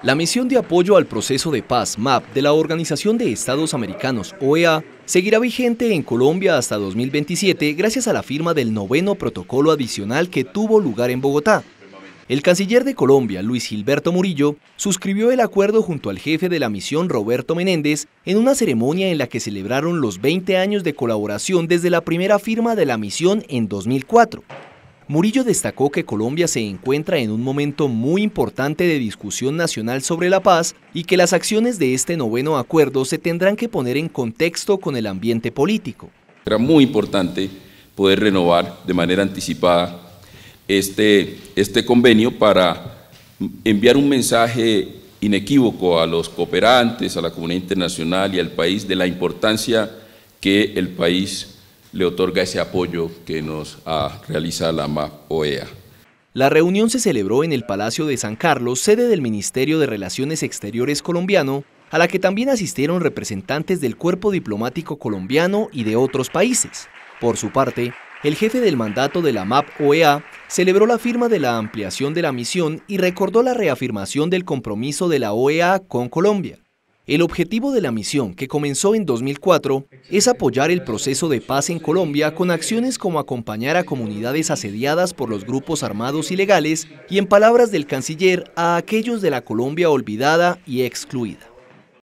La misión de apoyo al proceso de paz MAP de la Organización de Estados Americanos, OEA, seguirá vigente en Colombia hasta 2027 gracias a la firma del noveno protocolo adicional que tuvo lugar en Bogotá. El canciller de Colombia, Luis Gilberto Murillo, suscribió el acuerdo junto al jefe de la misión, Roberto Menéndez, en una ceremonia en la que celebraron los 20 años de colaboración desde la primera firma de la misión en 2004. Murillo destacó que Colombia se encuentra en un momento muy importante de discusión nacional sobre la paz y que las acciones de este noveno acuerdo se tendrán que poner en contexto con el ambiente político. Era muy importante poder renovar de manera anticipada este, este convenio para enviar un mensaje inequívoco a los cooperantes, a la comunidad internacional y al país de la importancia que el país le otorga ese apoyo que nos ha realizado la MAP OEA. La reunión se celebró en el Palacio de San Carlos, sede del Ministerio de Relaciones Exteriores colombiano, a la que también asistieron representantes del cuerpo diplomático colombiano y de otros países. Por su parte, el jefe del mandato de la MAP OEA celebró la firma de la ampliación de la misión y recordó la reafirmación del compromiso de la OEA con Colombia. El objetivo de la misión, que comenzó en 2004, es apoyar el proceso de paz en Colombia con acciones como acompañar a comunidades asediadas por los grupos armados ilegales y, en palabras del canciller, a aquellos de la Colombia olvidada y excluida.